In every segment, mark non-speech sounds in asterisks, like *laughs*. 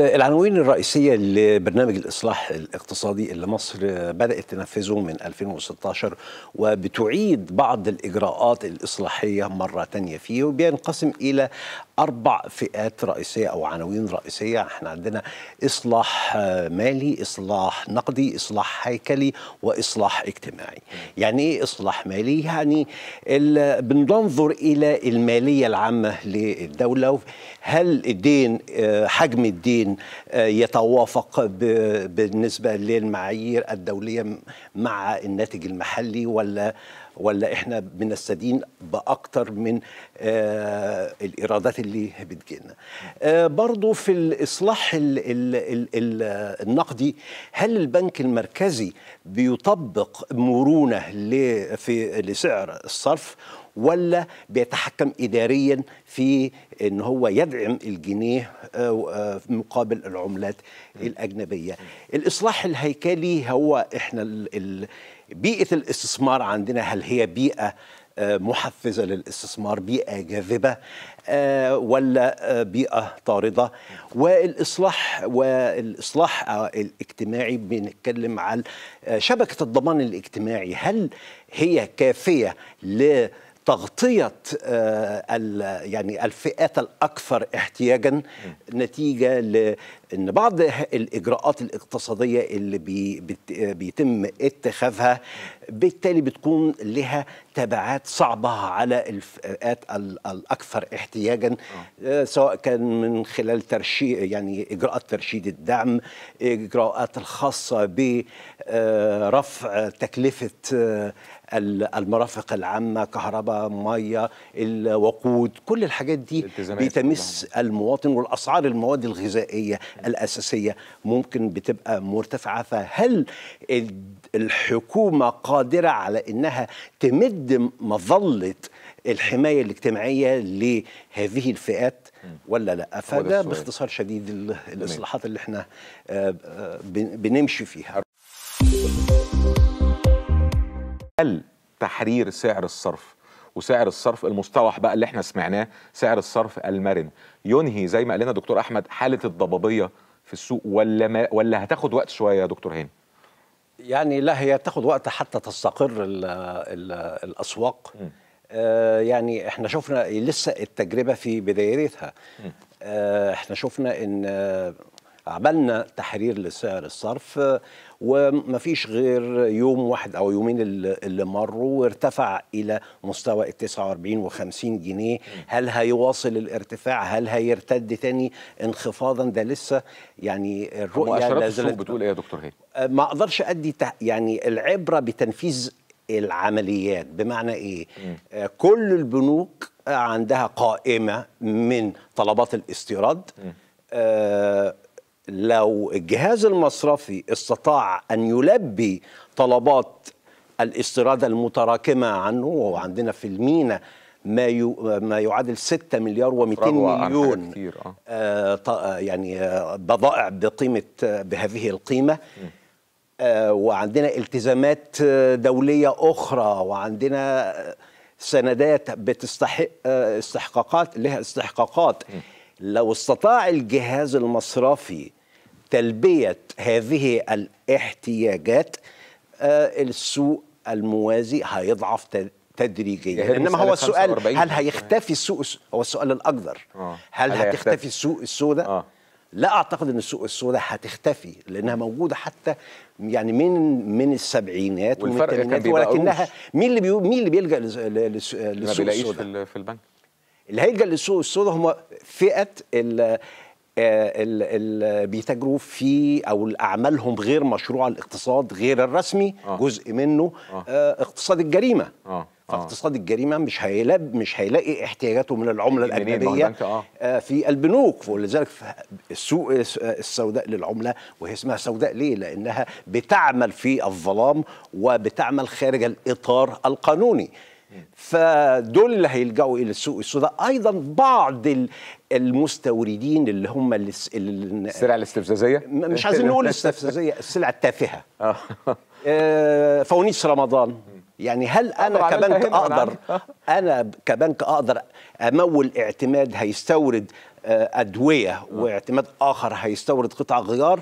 العناوين الرئيسية لبرنامج الإصلاح الاقتصادي اللي مصر بدأت تنفذه من 2016 وبتعيد بعض الإجراءات الإصلاحية مرة تانية فيه وبينقسم إلى أربع فئات رئيسية أو عناوين رئيسية احنا عندنا إصلاح مالي إصلاح نقدي إصلاح هيكلي وإصلاح اجتماعي يعني إيه إصلاح مالي؟ يعني بننظر إلى المالية العامة للدولة هل الدين آه، حجم الدين آه، يتوافق بالنسبه للمعايير الدوليه مع الناتج المحلي ولا ولا احنا بنستدين باكتر من آه الايرادات اللي بتجينا آه برضو في الاصلاح الـ الـ الـ النقدي هل البنك المركزي بيطبق مرونه في لسعر الصرف ولا بيتحكم إداريا في أن هو يدعم الجنيه آه، آه، مقابل العملات الأجنبية الإصلاح الهيكلي هو إحنا بيئة الاستثمار عندنا هل هي بيئة آه، محفزة للاستثمار بيئة جاذبة ولا بيئة طاردة والإصلاح والإصلاح الاجتماعي بنتكلم على شبكة الضمان الاجتماعي هل هي كافية ل تغطيه آه، يعني الفئات الاكثر احتياجا نتيجه لان بعض الاجراءات الاقتصاديه اللي بيتم اتخاذها بالتالي بتكون لها تبعات صعبه على الفئات الاكثر احتياجا آه. آه، سواء كان من خلال ترشيد يعني اجراءات ترشيد الدعم اجراءات الخاصه برفع تكلفه المرافق العامه كهرباء ميه الوقود كل الحاجات دي بتمس المواطن والاسعار المواد الغذائيه الاساسيه ممكن بتبقى مرتفعه فهل الحكومه قادره على انها تمد مظله الحمايه الاجتماعيه لهذه الفئات ولا لا فده باختصار شديد الاصلاحات اللي احنا آه، آه، بنمشي فيها قل تحرير سعر الصرف وسعر الصرف المستوح بقى اللي احنا سمعناه سعر الصرف المرن ينهي زي ما قال لنا دكتور احمد حاله الضبابيه في السوق ولا ما ولا هتاخد وقت شويه يا دكتور هاني يعني لا هي تاخد وقت حتى تستقر الـ الـ الاسواق م. آه، يعني احنا شفنا لسه التجربه في بدايتها آه، احنا شفنا ان عملنا تحرير لسعر الصرف وما فيش غير يوم واحد او يومين اللي مروا وارتفع الى مستوى ال 49 و50 جنيه هل هيواصل الارتفاع هل هيرتد ثاني انخفاضا ده لسه يعني الرؤيه مؤشرات بتقول ايه يا دكتور هي آه، ما اقدرش ادي يعني العبره بتنفيذ العمليات بمعنى ايه مم. آه، كل البنوك عندها قائمه من طلبات الاستيراد م. لو الجهاز المصرفي استطاع ان يلبي طلبات الاستيراد المتراكمه عنه وهو عندنا في المينا ما يو ما يعادل 6 مليار و200 مليون كتير. آه. آه،, آه يعني آه بضائع بقيمه آه بهذه القيمه آه وعندنا التزامات آه، دوليه اخرى وعندنا آه، سندات بتستحق استحقاقات لها استحقاقات م. لو استطاع الجهاز المصرفي تلبيه هذه الاحتياجات آه، السوق الموازي هيضعف تدريجيا انما هو السؤال هل هيختفي السوق هو السؤال الاكبر آه. هل, هتختفي السوق السوداء آه. لا اعتقد ان السوق السوداء هتختفي لانها موجوده حتى يعني من من السبعينات ومن الثمانينات ولكنها مين اللي مين اللي بيلجا للسوق السوداء؟ في البنك اللي هيلجا للسوق السوداء هم فئه آه، بيتاجروا في او اعمالهم غير مشروع الاقتصاد غير الرسمي آه. جزء منه آه. آه، اقتصاد الجريمه آه. آه. فاقتصاد الجريمه مش هيلاقي مش هيلاقي احتياجاته من العمله الاجنبيه في البنوك ولذلك السوق السوداء للعمله وهي اسمها سوداء ليه؟ لانها بتعمل في الظلام وبتعمل خارج الاطار القانوني فدول اللي هيلجأوا إلى السوق السوداء أيضا بعض المستوردين اللي هم السلع الاستفزازية مش عايزين نقول استفزازية السلع التافهة *laughs* آه. آه، فوانيس رمضان يعني هل انا كبنك اقدر *laughs* انا كبنك اقدر امول اعتماد هيستورد آه، ادويه واعتماد اخر هيستورد قطع غيار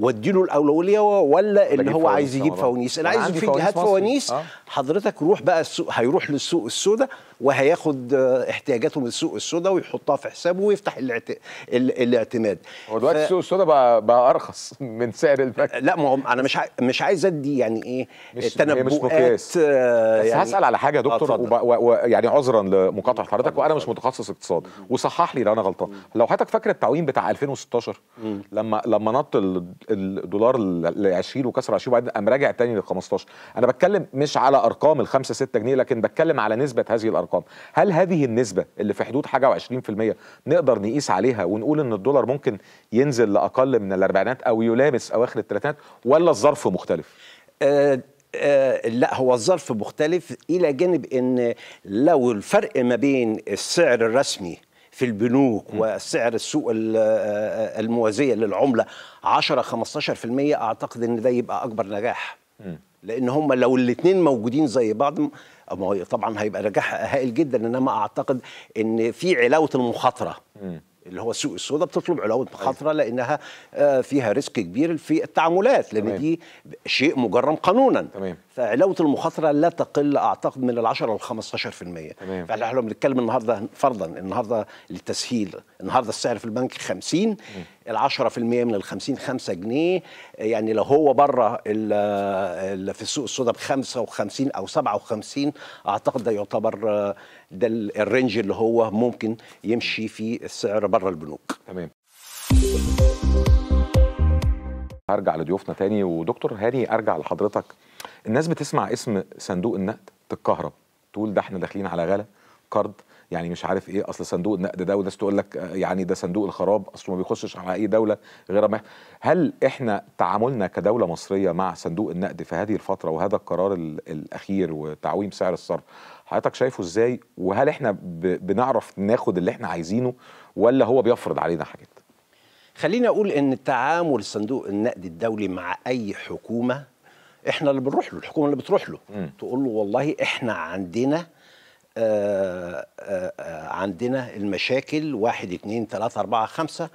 واديله الاولويه ولا اللي هو عايز يجيب فوانيس اللي عايز يجيب هات فوانيس آه. حضرتك روح بقى السوق هيروح للسوق السوداء وهياخد آه، احتياجاته من السوق السوداء ويحطها في حسابه ويفتح الاعت... الاعتماد هو دلوقتي ف... السوق السوداء بقى, بقى ارخص *laughs* من سعر البنك لا ما هو انا مش ع... مش عايز ادي يعني ايه مش تنبؤات مش آه يعني بس هسال على حاجه يا دكتور وب... و... و... يعني عذرا لمقاطعه حضرتك وانا مش متخصص اقتصاد وصحح لي لو انا غلطان لو حضرتك فاكر التعويم بتاع 2016 لما لما نط الدولار ل 20 وكسر 20 وبعدين قام راجع تاني لل 15 انا بتكلم مش على ارقام ال 5 6 جنيه لكن بتكلم على نسبه هذه الارقام هل هذه النسبه اللي في حدود حاجه و20% نقدر نقيس عليها ونقول ان الدولار ممكن ينزل لاقل من الاربعينات او يلامس اواخر الثلاثينات ولا الظرف مختلف أه آه لا هو الظرف مختلف الى جانب ان لو الفرق ما بين السعر الرسمي في البنوك وسعر السوق آه، آه، الموازيه للعمله 10 15% اعتقد ان ده يبقى اكبر نجاح لان هم لو الاثنين موجودين زي بعض طبعا هيبقى نجاح هائل جدا انما اعتقد ان في علاوه المخاطره اللي هو السوق السوداء بتطلب علاوه أيوه. مخاطره لانها آه، فيها ريسك كبير في التعاملات لان دي شيء مجرم قانونا تمام. فعلاوه المخاطره لا تقل اعتقد من ال 10 ل 15% تمام. فاحنا لو بنتكلم النهارده فرضا النهارده للتسهيل النهارده السعر في البنك 50 ال 10% من ال 50 5 جنيه يعني لو هو بره في السوق السوداء ب 55 او 57 اعتقد ده يعتبر ده الرينج اللي هو ممكن يمشي فيه السعر بره البنوك تمام هرجع لضيوفنا تاني ودكتور هاني ارجع لحضرتك الناس بتسمع اسم صندوق النقد تتكهرب تقول ده احنا داخلين على غلا كارد يعني مش عارف ايه اصل صندوق النقد ده وناس تقول لك آه، يعني ده صندوق الخراب اصله ما بيخشش على اي دوله غير ما هل احنا تعاملنا كدوله مصريه مع صندوق النقد في هذه الفتره وهذا القرار الاخير وتعويم سعر الصرف حضرتك شايفه ازاي وهل احنا بنعرف ناخد اللي احنا عايزينه ولا هو بيفرض علينا حاجات خليني اقول ان تعامل صندوق النقد الدولي مع اي حكومه احنا اللي بنروح له الحكومه اللي بتروح له م. تقول له والله احنا عندنا آآ آه، آآ آه، آه، عندنا المشاكل واحد اثنين ثلاثة أربعة خمسة م.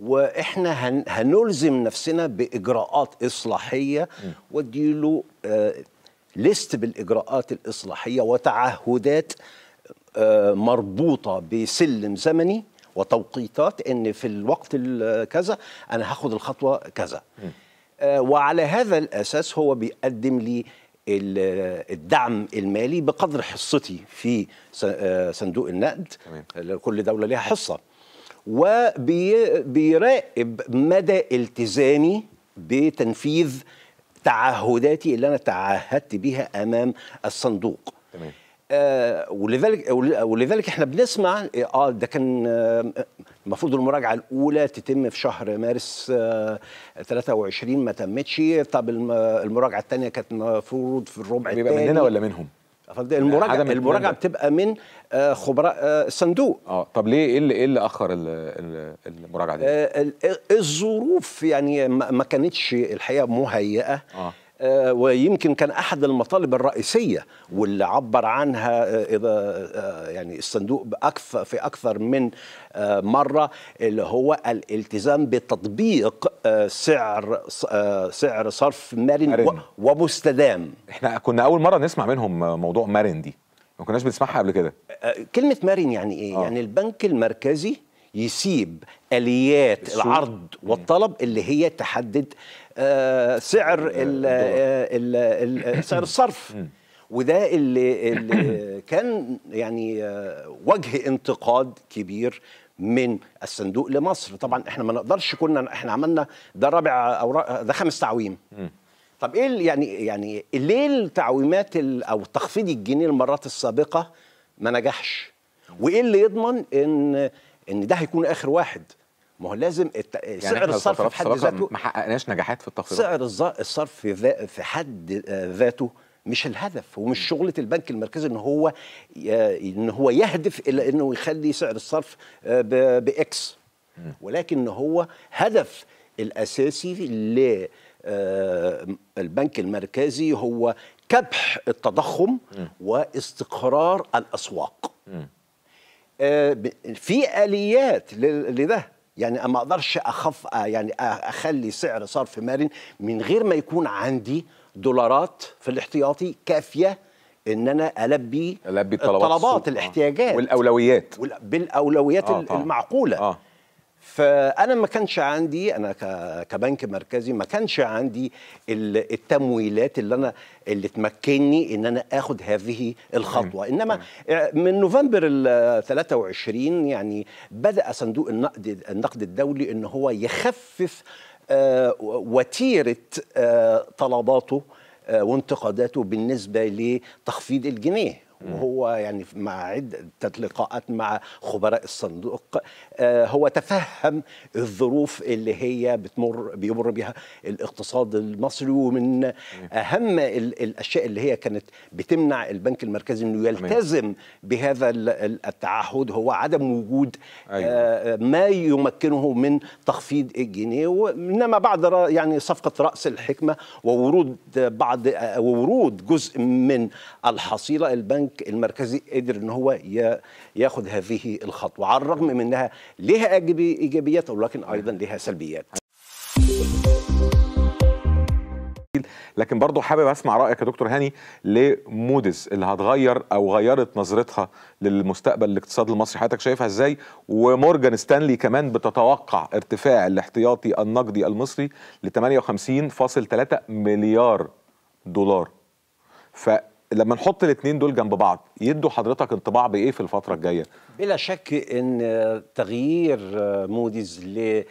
وإحنا هن هنلزم نفسنا بإجراءات إصلاحية له ليست بالإجراءات الإصلاحية وتعهدات مربوطة بسلم زمني وتوقيتات ان في الوقت كذا انا هاخد الخطوه كذا آه، وعلى هذا الاساس هو بيقدم لي الدعم المالي بقدر حصتي في آه، صندوق النقد كل دوله لها حصه وبيراقب مدى التزامي بتنفيذ تعهداتي اللي انا تعهدت بها امام الصندوق تمام. آه، ولذلك ولذلك احنا بنسمع اه ده كان آه، المفروض المراجعه الاولى تتم في شهر مارس 23 آه، ما تمتش طب المراجعه الثانيه كانت المفروض في الربع الثاني بيبقى مننا ولا منهم؟ المراجعه المراجعه بتبقى من خبراء الصندوق اه طب ليه ايه اللي ايه اللي اخر المراجعه دي؟ الظروف يعني ما كانتش الحقيقه مهيئه آه. آه، ويمكن كان احد المطالب الرئيسيه واللي عبر عنها آه، اذا آه، يعني الصندوق باكثر في اكثر من مره اللي هو الالتزام بتطبيق سعر سعر صرف مرن, مرن. ومستدام احنا كنا اول مره نسمع منهم موضوع مرن دي ما كناش بنسمعها قبل كده كلمه مرن يعني ايه آه. يعني البنك المركزي يسيب اليات السوق. العرض والطلب اللي هي تحدد آه، سعر آه، آه، *coughs* سعر الصرف وده اللي, اللي كان يعني وجه انتقاد كبير من الصندوق لمصر طبعا احنا ما نقدرش كنا احنا عملنا ده رابع او ده خامس تعويم طب ايه يعني يعني ليه التعويمات او تخفيض الجنيه المرات السابقه ما نجحش وايه اللي يضمن ان ان ده هيكون اخر واحد ما هو لازم الت... يعني سعر الصرف في حد ذاته ما حققناش نجاحات في التخفيضات سعر الصرف في, ذا... في حد ذاته مش الهدف ومش شغله البنك المركزي ان هو ان هو يهدف الى انه يخلي سعر الصرف آه، ب... باكس ولكن هو هدف الاساسي ل آه، البنك المركزي هو كبح التضخم واستقرار الاسواق آه، في اليات لده يعني ما اقدرش اخف يعني اخلي سعر صرف مرن من غير ما يكون عندي دولارات في الاحتياطي كافيه ان انا البي الطلبات, الطلبات آه. الاحتياجات والاولويات بالاولويات آه المعقوله آه. فانا ما كانش عندي انا كبنك مركزي ما كانش عندي التمويلات اللي انا اللي تمكنني ان انا اخد هذه الخطوه انما من نوفمبر ال 23 يعني بدا صندوق النقد النقد الدولي ان هو يخفف آه، وتيره آه، طلباته آه، وانتقاداته بالنسبه لتخفيض الجنيه وهو يعني مع عدة لقاءات مع خبراء الصندوق آه، هو تفهم الظروف اللي هي بتمر بيمر بها الاقتصاد المصري ومن أهم الأشياء اللي هي كانت بتمنع البنك المركزي إنه يلتزم بهذا التعهد هو عدم وجود أيوة. آه، ما يمكنه من تخفيض الجنيه وإنما بعد يعني صفقة رأس الحكمة وورود بعض آه، وورود جزء من الحصيلة البنك البنك المركزي قدر ان هو ياخذ هذه الخطوه على الرغم من انها لها ايجابيات ولكن ايضا لها سلبيات لكن برضه حابب اسمع رايك يا دكتور هاني لموديز اللي هتغير او غيرت نظرتها للمستقبل الاقتصاد المصري حضرتك شايفها ازاي ومورجان ستانلي كمان بتتوقع ارتفاع الاحتياطي النقدي المصري ل 58.3 مليار دولار ف لما نحط الاثنين دول جنب بعض يدوا حضرتك انطباع بايه في الفتره الجايه بلا شك ان تغيير موديز ل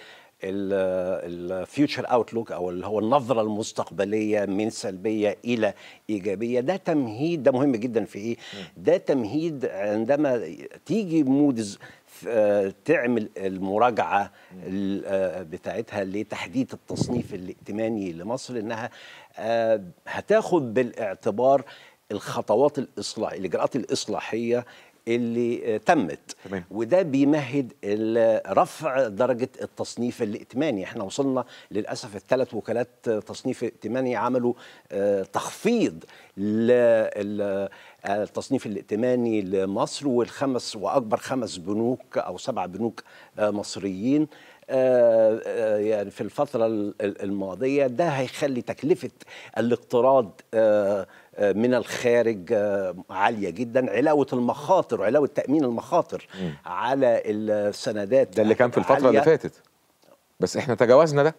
الفيوتشر اوتلوك او اللي هو النظره المستقبليه من سلبيه الى ايجابيه ده تمهيد ده مهم جدا في ايه ده تمهيد عندما تيجي مودز تعمل المراجعه بتاعتها لتحديد التصنيف الائتماني لمصر انها آه، هتاخد بالاعتبار الخطوات الاصلاح الاجراءات الاصلاحيه اللي آه، تمت تمام. وده بيمهد رفع درجة التصنيف الائتماني احنا وصلنا للأسف الثلاث وكالات تصنيف ائتماني عملوا آه، تخفيض آه، التصنيف الائتماني لمصر والخمس وأكبر خمس بنوك أو سبع بنوك مصريين يعني في الفترة الماضية ده هيخلي تكلفة الاقتراض آه، من الخارج آه، عاليه جدا علاوه المخاطر علاوه تامين المخاطر م. على السندات ده اللي كان في الفتره عالية. اللي فاتت بس احنا تجاوزنا ده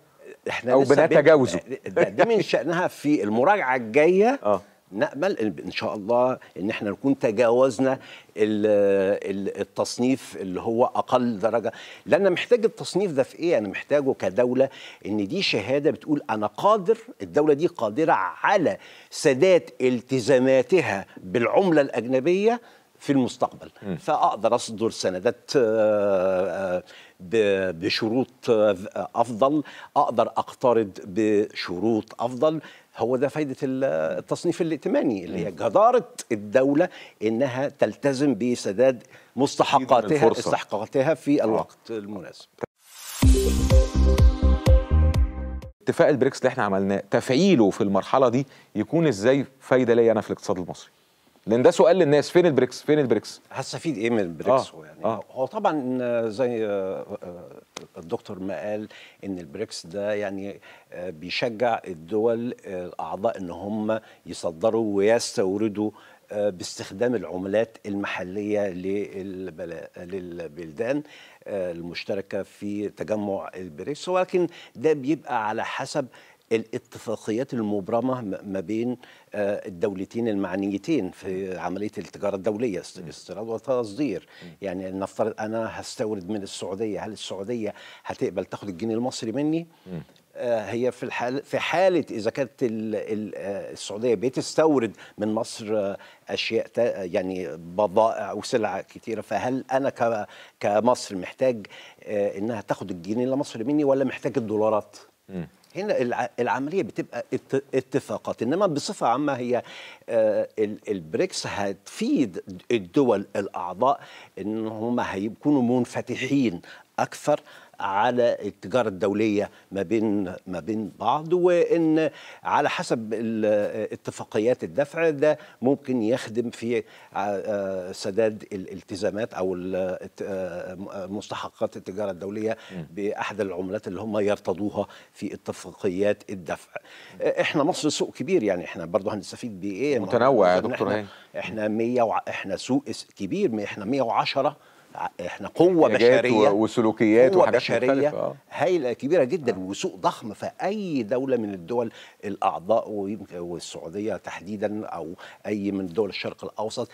احنا او بنتجاوزه ده, ده من شانها في المراجعه الجايه آه. نامل ان شاء الله ان احنا نكون تجاوزنا التصنيف اللي هو اقل درجه لان محتاج التصنيف ده في ايه انا محتاجه كدوله ان دي شهاده بتقول انا قادر الدوله دي قادره على سداد التزاماتها بالعمله الاجنبيه في المستقبل م. فاقدر اصدر سندات آه، آه، بشروط آه، افضل اقدر اقترض بشروط افضل هو ده فايده التصنيف الائتماني اللي هي جداره الدوله انها تلتزم بسداد مستحقاتها استحقاقاتها في الوقت المناسب اتفاق البريكس اللي احنا عملناه تفعيله في المرحله دي يكون ازاي فايده ليا انا في الاقتصاد المصري لان ده سؤال للناس فين البريكس فين البريكس هستفيد ايه من البريكس آه. يعني آه. هو طبعا زي آه، آه، الدكتور ما قال ان البريكس ده يعني آه، بيشجع الدول الاعضاء ان هم يصدروا ويستوردوا باستخدام العملات المحلية للبلدان المشتركة في تجمع البريكس ولكن ده بيبقى على حسب الاتفاقيات المبرمه ما بين آه، الدولتين المعنيتين في عمليه التجاره الدوليه استيراد وتصدير يعني نفترض انا هستورد من السعوديه هل السعوديه هتقبل تاخد الجنيه المصري مني آه، هي في الحال في حاله اذا كانت آه، السعوديه بتستورد من مصر اشياء يعني بضائع وسلع كثيره فهل انا كمصر محتاج انها تاخد الجنيه المصري مني ولا محتاج الدولارات؟ هنا العملية بتبقى اتفاقات إنما بصفة عامة هي آه، البريكس هتفيد الدول الأعضاء إن هم هيكونوا منفتحين أكثر على التجاره الدوليه ما بين ما بين بعض وان على حسب اتفاقيات الدفع ده ممكن يخدم في آه، آه، سداد الالتزامات او آه، مستحقات التجاره الدوليه باحد العملات اللي هم يرتضوها في اتفاقيات الدفع احنا مصر سوق كبير يعني احنا برضه هنستفيد بايه متنوع يا دكتور احنا احنا, احنا سوق كبير احنا 110 احنا قوه بشريه وسلوكيات قوة وحاجات بشريه مختلفة. آه. هائله كبيره جدا آه. وسوق ضخم في اي دوله من الدول الاعضاء والسعوديه تحديدا او اي من دول الشرق الاوسط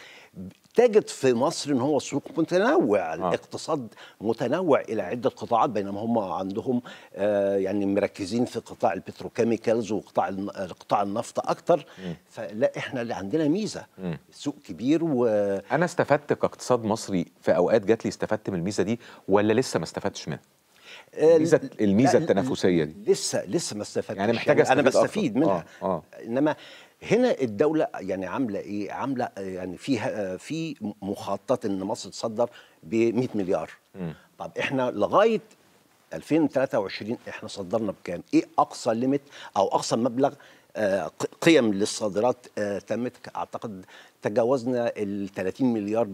تجد في مصر ان هو سوق متنوع آه. الاقتصاد متنوع الى عده قطاعات بينما هم عندهم آه يعني مركزين في قطاع البتروكيميكالز وقطاع قطاع النفط اكتر فلا احنا اللي عندنا ميزه م. سوق كبير و انا استفدت كاقتصاد مصري في اوقات جات لي استفدت من الميزه دي ولا لسه ما استفدتش منها آه، الميزه الميزه التنافسيه دي لسه لسه ما استفدتش يعني محتاجه يعني انا بستفيد منها آه آه. انما هنا الدولة يعني عاملة إيه؟ عاملة يعني فيها في مخطط إن مصر تصدر ب 100 مليار. مم. طب إحنا لغاية 2023 إحنا صدرنا بكام؟ إيه أقصى ليميت أو أقصى مبلغ آه، قيم للصادرات آه، تمت أعتقد تجاوزنا ال 30 مليار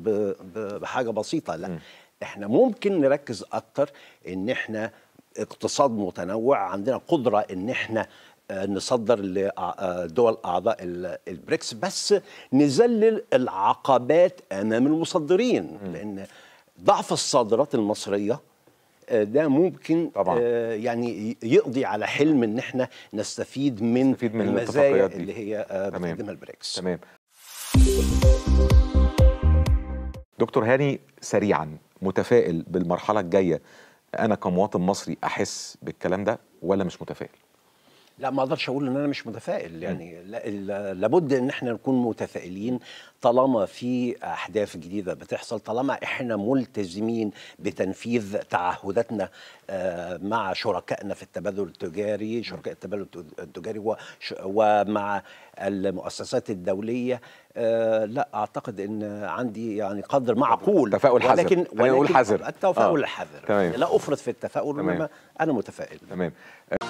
بحاجة بسيطة، لا إحنا ممكن نركز أكتر إن إحنا اقتصاد متنوع عندنا قدرة إن إحنا نصدر لدول اعضاء البريكس بس نذلل العقبات امام المصدرين لان ضعف الصادرات المصريه آه، ده ممكن طبعا. آه، يعني يقضي على حلم ان احنا نستفيد من, نستفيد من المزايا دي. اللي هي آه، بتقدمها البريكس تمام دكتور هاني سريعا متفائل بالمرحله الجايه انا كمواطن مصري احس بالكلام ده ولا مش متفائل لا ما اقدرش اقول ان انا مش متفائل يعني لابد ان احنا نكون متفائلين طالما في احداث جديده بتحصل طالما احنا ملتزمين بتنفيذ تعهداتنا آه، مع شركائنا في التبادل التجاري شركاء التبادل التجاري ومع المؤسسات الدوليه آه، لا اعتقد ان عندي يعني قدر معقول تفاؤل حذر ولكن, ولكن اقول حذر التفاؤل الحذر آه. لا افرط في التفاؤل انما انا متفائل تمام